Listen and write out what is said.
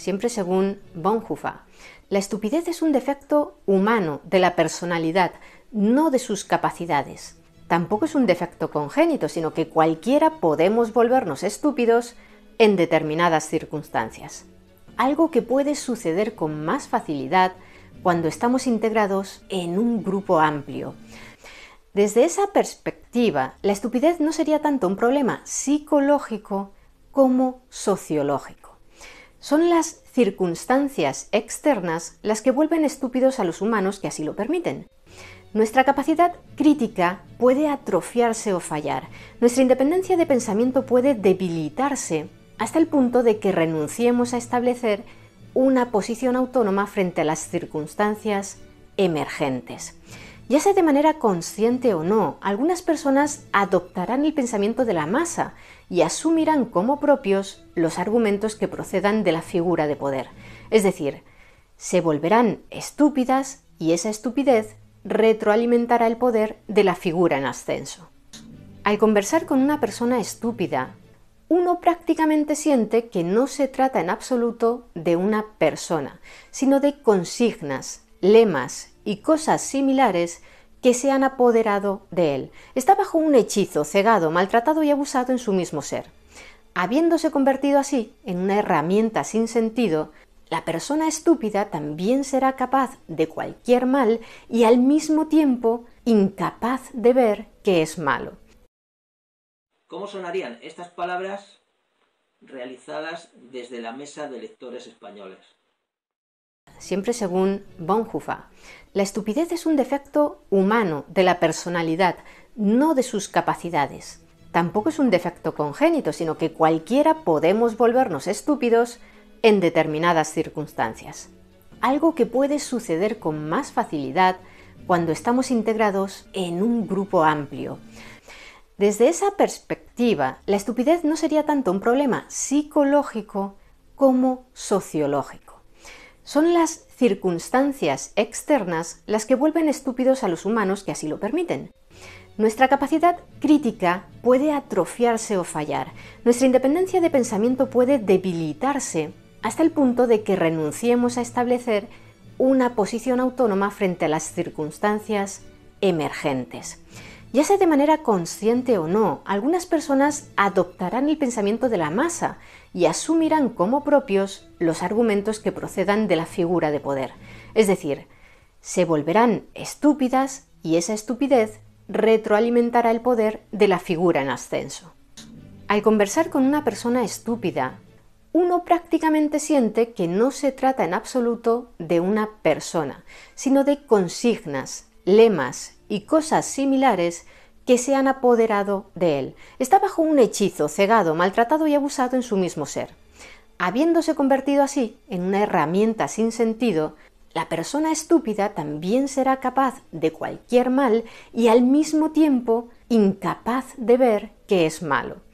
siempre según Bonhoeffer. La estupidez es un defecto humano de la personalidad, no de sus capacidades. Tampoco es un defecto congénito, sino que cualquiera podemos volvernos estúpidos en determinadas circunstancias. Algo que puede suceder con más facilidad cuando estamos integrados en un grupo amplio. Desde esa perspectiva, la estupidez no sería tanto un problema psicológico como sociológico. Son las circunstancias externas las que vuelven estúpidos a los humanos que así lo permiten. Nuestra capacidad crítica puede atrofiarse o fallar. Nuestra independencia de pensamiento puede debilitarse hasta el punto de que renunciemos a establecer una posición autónoma frente a las circunstancias emergentes. Ya sea de manera consciente o no, algunas personas adoptarán el pensamiento de la masa y asumirán como propios los argumentos que procedan de la figura de poder. Es decir, se volverán estúpidas y esa estupidez retroalimentará el poder de la figura en ascenso. Al conversar con una persona estúpida, uno prácticamente siente que no se trata en absoluto de una persona, sino de consignas, lemas y cosas similares que se han apoderado de él. Está bajo un hechizo, cegado, maltratado y abusado en su mismo ser. Habiéndose convertido así en una herramienta sin sentido, la persona estúpida también será capaz de cualquier mal y al mismo tiempo incapaz de ver que es malo. ¿Cómo sonarían estas palabras realizadas desde la mesa de lectores españoles? siempre según Bonhoeffer. La estupidez es un defecto humano de la personalidad, no de sus capacidades. Tampoco es un defecto congénito, sino que cualquiera podemos volvernos estúpidos en determinadas circunstancias. Algo que puede suceder con más facilidad cuando estamos integrados en un grupo amplio. Desde esa perspectiva, la estupidez no sería tanto un problema psicológico como sociológico. Son las circunstancias externas las que vuelven estúpidos a los humanos que así lo permiten. Nuestra capacidad crítica puede atrofiarse o fallar. Nuestra independencia de pensamiento puede debilitarse hasta el punto de que renunciemos a establecer una posición autónoma frente a las circunstancias emergentes. Ya sea de manera consciente o no, algunas personas adoptarán el pensamiento de la masa y asumirán como propios los argumentos que procedan de la figura de poder. Es decir, se volverán estúpidas y esa estupidez retroalimentará el poder de la figura en ascenso. Al conversar con una persona estúpida, uno prácticamente siente que no se trata en absoluto de una persona, sino de consignas, lemas y cosas similares que se han apoderado de él. Está bajo un hechizo, cegado, maltratado y abusado en su mismo ser. Habiéndose convertido así en una herramienta sin sentido, la persona estúpida también será capaz de cualquier mal y al mismo tiempo incapaz de ver que es malo.